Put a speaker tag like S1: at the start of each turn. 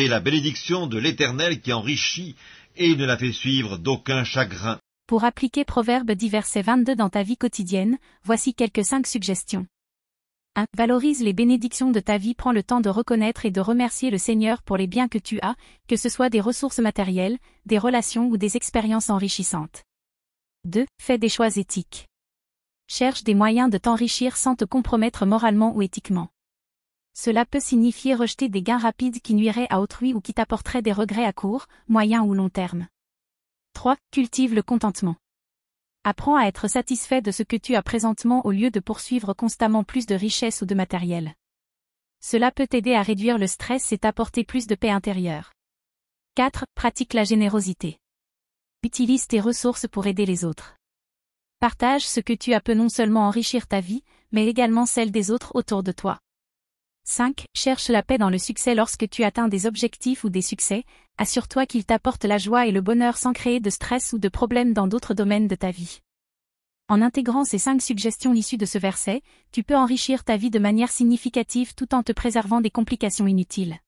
S1: c'est la bénédiction de l'Éternel qui enrichit et ne la fait suivre d'aucun chagrin. Pour appliquer Proverbe 10 verset 22 dans ta vie quotidienne, voici quelques cinq suggestions. 1. Valorise les bénédictions de ta vie. Prends le temps de reconnaître et de remercier le Seigneur pour les biens que tu as, que ce soit des ressources matérielles, des relations ou des expériences enrichissantes. 2. Fais des choix éthiques. Cherche des moyens de t'enrichir sans te compromettre moralement ou éthiquement. Cela peut signifier rejeter des gains rapides qui nuiraient à autrui ou qui t'apporteraient des regrets à court, moyen ou long terme. 3. Cultive le contentement. Apprends à être satisfait de ce que tu as présentement au lieu de poursuivre constamment plus de richesses ou de matériel. Cela peut t'aider à réduire le stress et t'apporter plus de paix intérieure. 4. Pratique la générosité. Utilise tes ressources pour aider les autres. Partage ce que tu as peut non seulement enrichir ta vie, mais également celle des autres autour de toi. 5. Cherche la paix dans le succès lorsque tu atteins des objectifs ou des succès, assure-toi qu'ils t'apportent la joie et le bonheur sans créer de stress ou de problèmes dans d'autres domaines de ta vie. En intégrant ces cinq suggestions issues de ce verset, tu peux enrichir ta vie de manière significative tout en te préservant des complications inutiles.